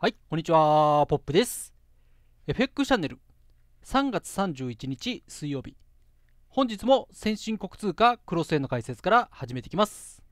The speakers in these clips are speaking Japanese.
はい、こんにちは、ポップです。FX チャンネル、3月31日水曜日。本日も先進国通貨クロス円の解説から始めていきます。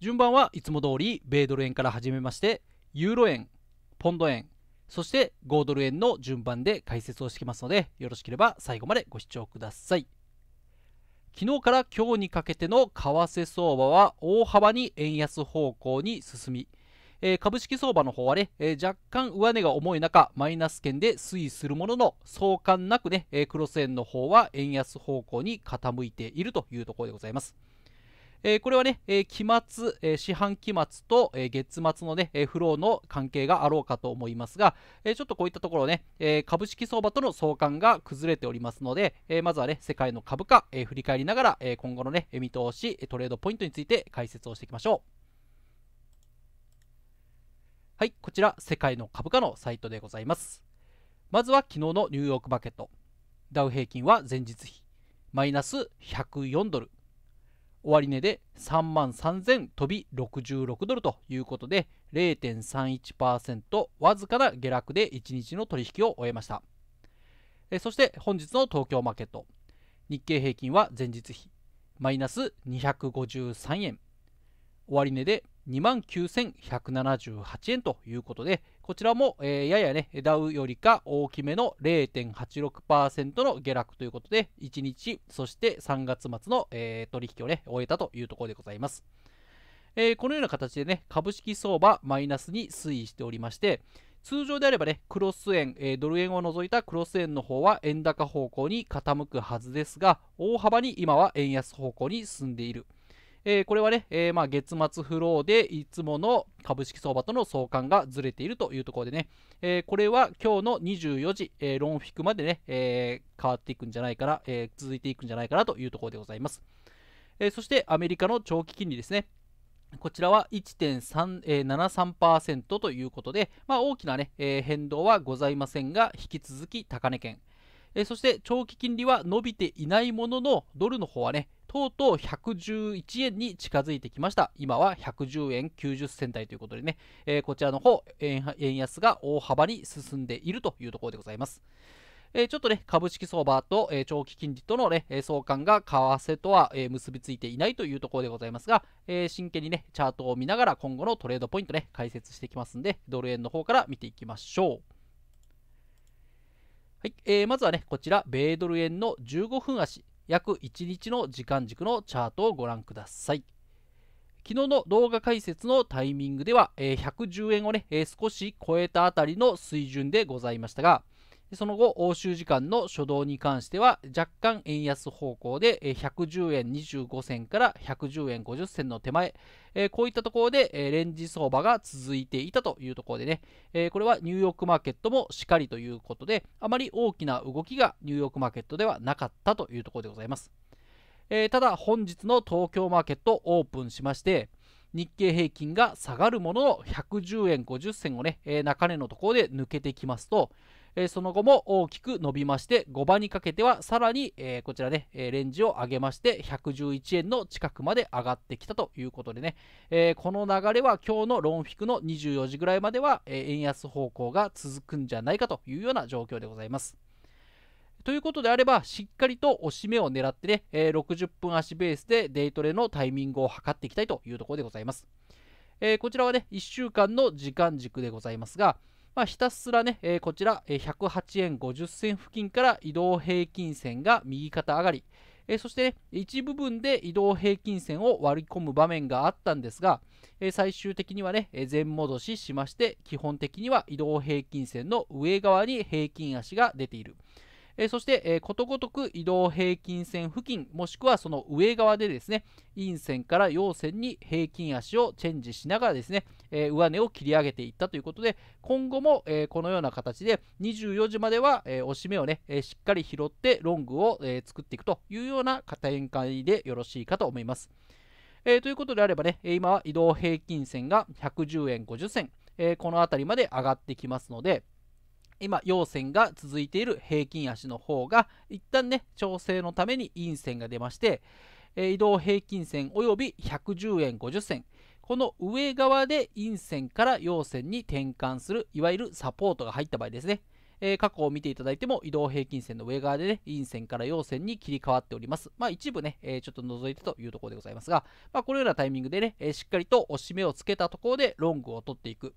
順番はいつも通り、米ドル円から始めまして、ユーロ円、ポンド円、そして5ドル円の順番で解説をしてきますので、よろしければ最後までご視聴ください。昨日から今日にかけての為替相場は大幅に円安方向に進み、えー、株式相場の方はね、えー、若干上値が重い中、マイナス圏で推移するものの、相関なくね、えー、クロス円の方は円安方向に傾いているというところでございます。えー、これはね、えー、期末、えー、四半期末と、え月末のね、えフローの関係があろうかと思いますが、えちょっとこういったところね、え株式相場との相関が崩れておりますので、えまずはね、世界の株価、え振り返りながら、え今後のね、見通し、トレードポイントについて解説をしていきましょう。はい、こちら世界の株価のサイトでございます。まずは昨日のニューヨークマーケット。ダウ平均は前日比マイナス104ドル。終値で3万3000飛び66ドルということで0.31%わずかな下落で1日の取引を終えましたそして本日の東京マーケット日経平均は前日比マイナス253円終わり値で29,178円ということで、こちらも、えー、ややね、ダウよりか大きめの0.86%の下落ということで、1日、そして3月末の、えー、取引をね、終えたというところでございます。えー、このような形でね、株式相場マイナスに推移しておりまして、通常であればね、クロス円、えー、ドル円を除いたクロス円の方は円高方向に傾くはずですが、大幅に今は円安方向に進んでいる。えー、これはね、えー、まあ月末フローでいつもの株式相場との相関がずれているというところでね、えー、これは今日の24時、えー、ロンフィクまでね、えー、変わっていくんじゃないかな、えー、続いていくんじゃないかなというところでございます。えー、そしてアメリカの長期金利ですね。こちらは1.73%ということで、まあ、大きなね、えー、変動はございませんが、引き続き高値圏。えー、そして長期金利は伸びていないものの、ドルの方はね、とうとう111円に近づいてきました今は110円90銭台ということでね、えー、こちらの方円安が大幅に進んでいるというところでございますえちょっとね、株式相場と、え長期金利とのね、え相関が為替とは、え結びついていないというところでございますが、え真剣にね、チャートを見ながら今後のトレードポイントね、解説していきますんで、ドル円の方から見ていきましょう。はい、えー、まずはね、こちら、米ドル円の15分足。約1日の時間軸のチャートをご覧ください。昨日の動画解説のタイミングでは、え110円をね、え少し超えたあたりの水準でございましたが、その後、欧州時間の初動に関しては若干円安方向で110円25銭から110円50銭の手前、えこういったところで、えレンジ相場が続いていたというところでね、えこれはニューヨークマーケットもしかりということで、あまり大きな動きがニューヨークマーケットではなかったというところでございます。えただ、本日の東京マーケットオープンしまして、日経平均が下がるものの110円50銭をね、え中値のところで抜けてきますと、えー、その後も大きく伸びまして5番にかけてはさらに、えー、こちらね、えレンジを上げまして111円の近くまで上がってきたということでね、えこの流れは今日のロンフィクの24時ぐらいまでは、え円安方向が続くんじゃないかというような状況でございます。ということであれば、しっかりと押し目を狙ってね、60分足ベースでデイトレのタイミングを測っていきたいというところでございます。こちらはね、1週間の時間軸でございますが、まあ、ひたすらね、えー、こちら、えー、108円50銭付近から移動平均線が右肩上がり、えー、そして、ね、一部分で移動平均線を割り込む場面があったんですが、えー、最終的にはね、えー、全戻ししまして基本的には移動平均線の上側に平均足が出ている。えー、そして、えー、ことごとく移動平均線付近もしくはその上側でですね陰線から陽線に平均足をチェンジしながらですねえ上値を切り上げていったということで今後も、えこのような形で24時までは、え押し目をね、えしっかり拾ってロングを、え作っていくというような展開でよろしいかと思います。えー、ということであればね、今は移動平均線が110円50銭、えー、この辺りまで上がってきますので、今、陽線が続いている平均足の方が、一旦ね、調整のために陰線が出まして、え移動平均線および110円50銭、この上側で陰線から陽線に転換するいわゆるサポートが入った場合ですね、えー、過去を見ていただいても移動平均線の上側で、ね、陰線から陽線に切り替わっておりますまあ一部ね、えー、ちょっと覗いてというところでございますが、まあ、このようなタイミングでね、えー、しっかりと押し目をつけたところでロングを取っていく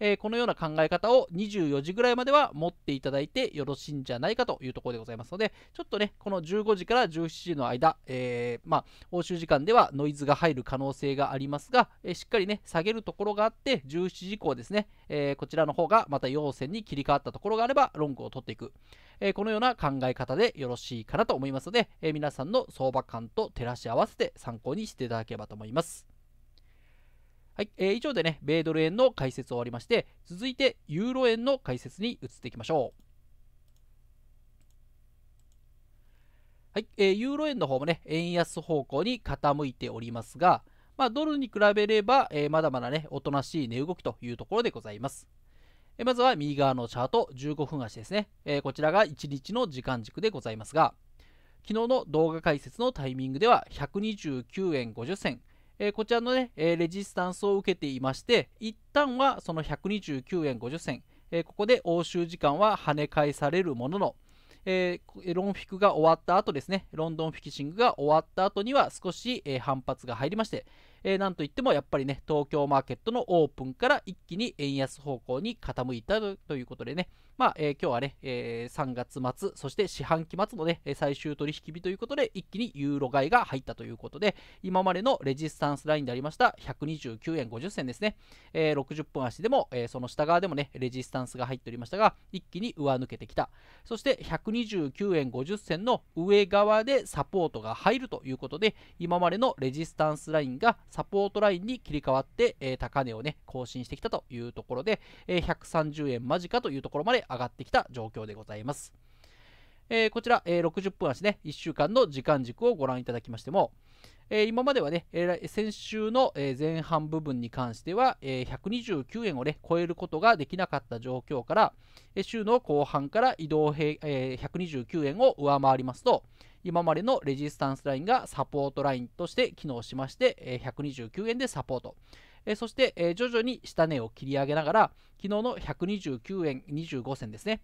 えー、このような考え方を24時ぐらいまでは持っていただいてよろしいんじゃないかというところでございますので、ちょっとね、この15時から17時の間、えー、まあ、欧州時間ではノイズが入る可能性がありますが、えー、しっかりね、下げるところがあって、17時以降ですね、えこちらの方がまた陽線に切り替わったところがあれば、ロングを取っていく、えこのような考え方でよろしいかなと思いますので、え皆さんの相場感と照らし合わせて参考にしていただければと思います。はい、えー、以上でね、米ドル円の解説を終わりまして、続いてユーロ円の解説に移っていきましょう。はい、えー、ユーロ円の方もね、円安方向に傾いておりますが、まあ、ドルに比べれば、えー、まだまだね、おとなしい値動きというところでございます。えー、まずは右側のチャート、15分足ですね、えー、こちらが1日の時間軸でございますが、昨日の動画解説のタイミングでは129円50銭、えー、こちらのね、えレジスタンスを受けていまして、一旦はその129円50銭、えここで欧州時間は跳ね返されるものの、えー、ロンフィクが終わった後ですね、ロンドンフィキシングが終わった後には少し、えー、反発が入りまして、えー、なんといってもやっぱりね、東京マーケットのオープンから一気に円安方向に傾いたということでね、まあ、えー、今日はね、えー、3月末、そして四半期末のね、最終取引日ということで、一気にユーロ買いが入ったということで、今までのレジスタンスラインでありました、129円50銭ですね、えー、60分足でも、えー、その下側でもね、レジスタンスが入っておりましたが、一気に上抜けてきた。そして、129円50銭の上側でサポートが入るということで、今までのレジスタンスラインがサポートラインに切り替わって、え高値をね、更新してきたというところで、え130円間近というところまで上がってきた状況でございます。えー、こちら、えー、60分足ね、1週間の時間軸をご覧いただきましても、えー、今まではね、えー、先週の前半部分に関しては、えー、129円をね、超えることができなかった状況から、週の後半から移動平、えー、129円を上回りますと、今までのレジスタンスラインがサポートラインとして機能しまして、129円でサポート。そして、徐々に下値を切り上げながら、昨日の129円25銭ですね。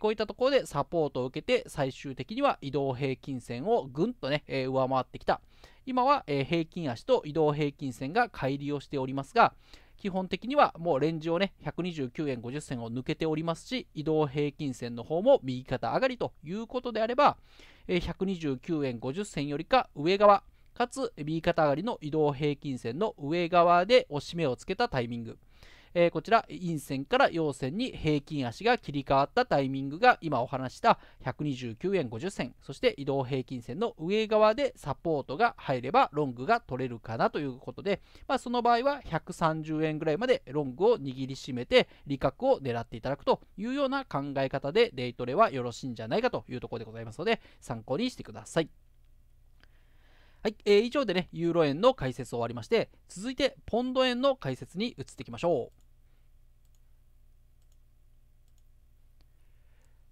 こういったところでサポートを受けて、最終的には移動平均線をぐんとね、上回ってきた。今は平均足と移動平均線が乖離をしておりますが、基本的にはもうレンジをね、129円50銭を抜けておりますし、移動平均線の方も右肩上がりということであれば、え129円50銭よりか上側、かつ右肩上がりの移動平均線の上側で押し目をつけたタイミング。えー、こちら陰線から陽線に平均足が切り替わったタイミングが今お話した129円50銭そして移動平均線の上側でサポートが入ればロングが取れるかなということで、まあ、その場合は130円ぐらいまでロングを握りしめて利確を狙っていただくというような考え方でデイトレはよろしいんじゃないかというところでございますので参考にしてください。はい、えー、以上でね、ユーロ円の解説を終わりまして、続いてポンド円の解説に移っていきましょう。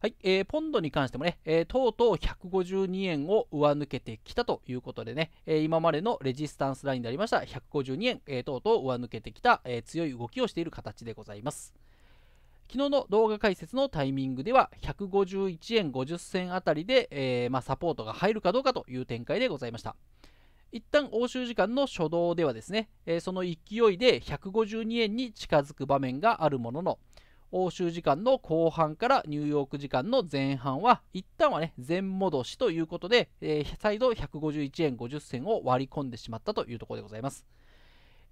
はい、えー、ポンドに関してもね、えー、とうとう152円を上抜けてきたということでね、えー、今までのレジスタンスラインでありました152円、えー、とうとう上抜けてきた、えー、強い動きをしている形でございます。昨日の動画解説のタイミングでは151円50銭あたりで、えーまあ、サポートが入るかどうかという展開でございました。一旦欧州時間の初動ではですね、えー、その勢いで152円に近づく場面があるものの、欧州時間の後半からニューヨーク時間の前半は一旦はね全戻しということで、えー、再度151円50銭を割り込んでしまったというところでございます。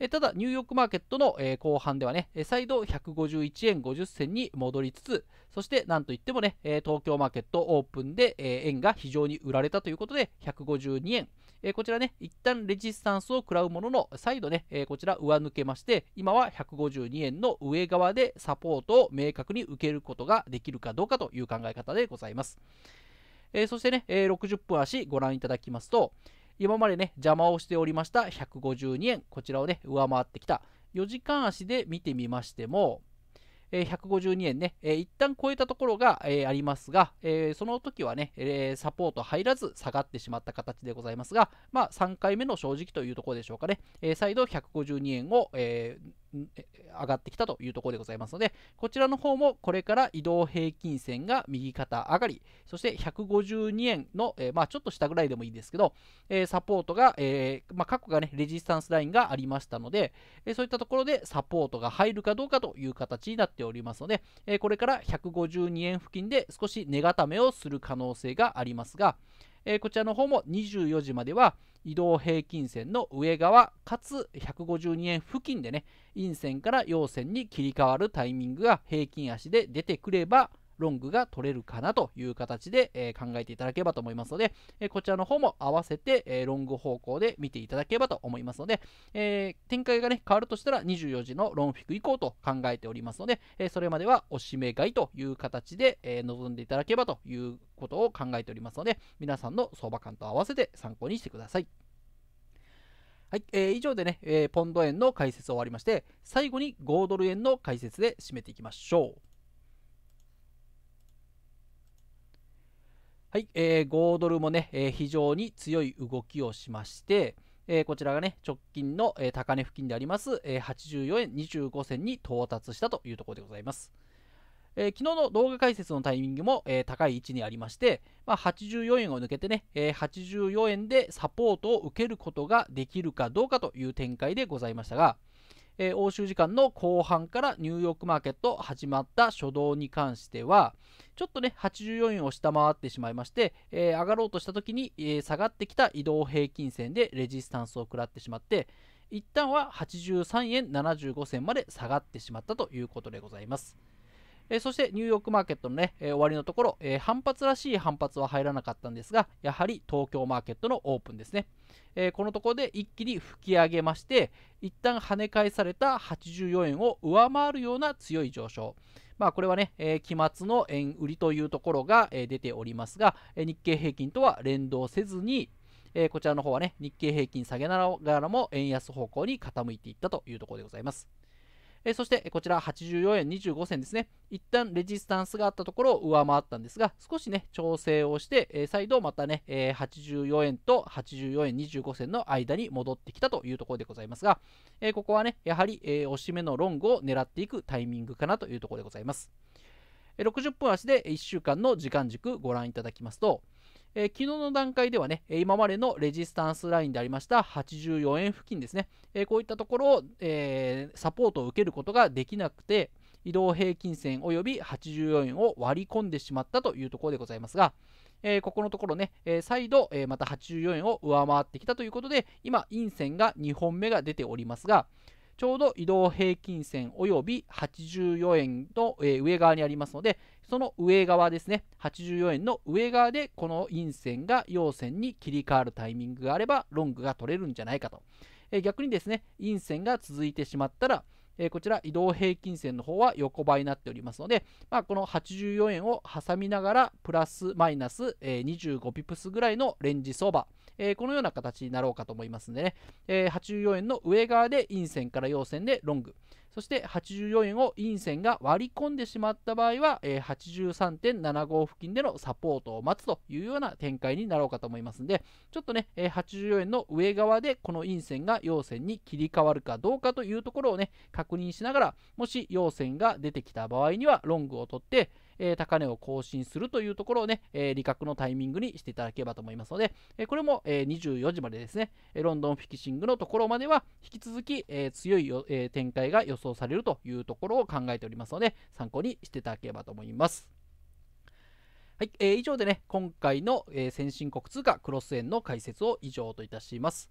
えただ、ニューヨークマーケットの、えー、後半ではね、再度151円50銭に戻りつつ、そしてなんといってもね、東京マーケットオープンで、え円が非常に売られたということで、152円、えー、こちらね、一旦レジスタンスを食らうものの、再度ね、えー、こちら上抜けまして、今は152円の上側でサポートを明確に受けることができるかどうかという考え方でございます。えそしてね、え60分足ご覧いただきますと、今までね、邪魔をしておりました152円、こちらをね、上回ってきた。4時間足で見てみましても、え152円ね、え一旦超えたところが、えありますが、えその時はね、えサポート入らず下がってしまった形でございますが、まあ、3回目の正直というところでしょうかね、え再度152円を、え上がってきたというところでございますので、こちらの方もこれから移動平均線が右肩上がり、そして152円の、えー、まあ、ちょっと下ぐらいでもいいですけど、えー、サポートが、えー、まあ、過去がね、レジスタンスラインがありましたので、えそういったところでサポートが入るかどうかという形になっておりますので、えこれから152円付近で少し値固めをする可能性がありますが、えこちらの方も24時までは、移動平均線の上側かつ152円付近でね陰線から陽線に切り替わるタイミングが平均足で出てくればロングが取れるかなという形で、え考えていただければと思いますので、えこちらの方も合わせて、えロング方向で見ていただければと思いますので、え展開がね、変わるとしたら24時のロンフィク以降と考えておりますので、えそれまではおしめ買いという形で、え臨んでいただければということを考えておりますので、皆さんの相場感と合わせて参考にしてください。はい、えー、以上でね、えー、ポンド円の解説を終わりまして、最後に5ドル円の解説で締めていきましょう。はい、えー、5ドルもね、えー、非常に強い動きをしまして、えー、こちらがね、直近の、えー、高値付近であります、えー、84円25銭に到達したというところでございます。えー、昨日の動画解説のタイミングも、えー、高い位置にありまして、まあ、84円を抜けてね、えー、84円でサポートを受けることができるかどうかという展開でございましたが、えー、欧州時間の後半からニューヨークマーケット始まった初動に関しては、ちょっとね、84円を下回ってしまいまして、えー、上がろうとした時に、えー、下がってきた移動平均線でレジスタンスを食らってしまって、一旦は83円75銭まで下がってしまったということでございます。えそしてニューヨークマーケットのね、え終わりのところ、え反発らしい反発は入らなかったんですが、やはり東京マーケットのオープンですね。えこのところで一気に吹き上げまして、一旦跳ね返された84円を上回るような強い上昇。まあ、これはね、え期末の円売りというところが、え出ておりますが、え日経平均とは連動せずに、えこちらの方はね、日経平均下げながらも円安方向に傾いていったというところでございます。えそしてこちら84円25銭ですね一旦レジスタンスがあったところを上回ったんですが少しね調整をして、え再度またね、え84円と84円25銭の間に戻ってきたというところでございますが、えここはねやはり、えー、押し目のロングを狙っていくタイミングかなというところでございます60分足で1週間の時間軸ご覧いただきますとえー、昨日の段階ではね、今までのレジスタンスラインでありました84円付近ですね、えー、こういったところを、えー、サポートを受けることができなくて、移動平均線及び84円を割り込んでしまったというところでございますが、えー、ここのところね、えー、再度、えー、また84円を上回ってきたということで、今、陰線が2本目が出ておりますが、ちょうど移動平均線及び84円の、上側にありますので、その上側ですね、84円の上側でこの陰線が陽線に切り替わるタイミングがあれば、ロングが取れるんじゃないかと。逆にですね、陰線が続いてしまったら、こちら移動平均線の方は横ばいになっておりますので、まあ、この84円を挟みながらプラスマイナス、25ピプスぐらいのレンジ相場えー、このような形になろうかと思いますんでね、えー、84円の上側で陰線から陽線でロング、そして84円を陰線が割り込んでしまった場合は、えー、83.75付近でのサポートを待つというような展開になろうかと思いますんで、ちょっとね、えー、84円の上側でこの陰線が陽線に切り替わるかどうかというところをね、確認しながら、もし陽線が出てきた場合にはロングを取って、えー、高値を更新するというところをね、えー、利確のタイミングにしていただければと思いますので、えー、これも、え24時までですね、ロンドンフィキシングのところまでは引き続き、え強いえ展開が予想されるというところを考えておりますので、参考にしていただければと思います。はい、えー、以上でね、今回の、え先進国通貨クロス円の解説を以上といたします。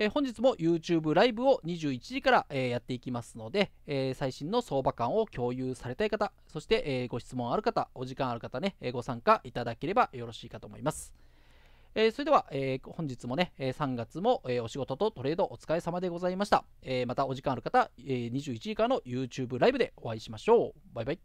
えー、本日も YouTube ライブを21時から、えやっていきますので、え最新の相場感を共有されたい方、そして、えご質問ある方、お時間ある方ね、えご参加いただければよろしいかと思います。えそれでは、え本日もね、え3月も、えお仕事とトレードお疲れ様でございました。えまたお時間ある方、え21時からの YouTube ライブでお会いしましょう。バイバイ。